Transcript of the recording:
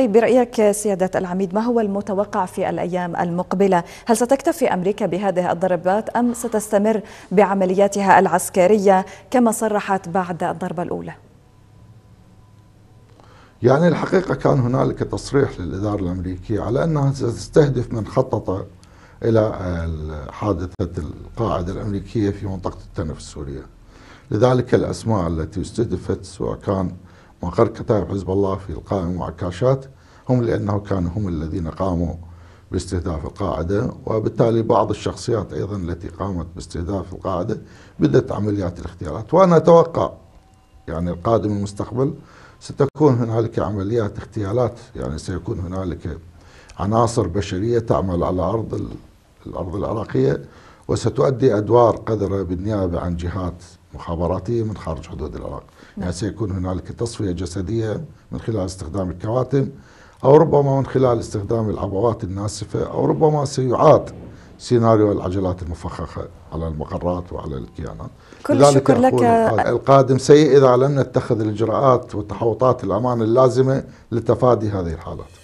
طيب برأيك سيادة العميد ما هو المتوقع في الأيام المقبلة؟ هل ستكتفي أمريكا بهذه الضربات أم ستستمر بعملياتها العسكرية كما صرحت بعد الضربة الأولى؟ يعني الحقيقة كان هنالك تصريح للإدارة الأمريكية على أنها ستستهدف من خطط إلى حادثة القاعدة الأمريكية في منطقة التنف السورية لذلك الأسماء التي استهدفت سواء كان وقد كتائب حزب الله في القائمة معكاشات هم لأنه كانوا هم الذين قاموا باستهداف القاعدة وبالتالي بعض الشخصيات أيضا التي قامت باستهداف القاعدة بدأت عمليات الاختيارات وأنا أتوقع يعني القادم المستقبل ستكون هنالك عمليات اغتيالات يعني سيكون هنالك عناصر بشرية تعمل على أرض الأرض العراقية وستؤدي أدوار قذرة بالنيابة عن جهات مخابراتية من خارج حدود العراق نعم. يعني سيكون هنالك تصفية جسدية من خلال استخدام الكواتم أو ربما من خلال استخدام العبوات الناسفة أو ربما سيعاد سيناريو العجلات المفخخة على المقرات وعلى الكيانات كل الشكر لك القادم سيء إذا لم نتخذ الإجراءات والتحوطات الأمان اللازمة لتفادي هذه الحالات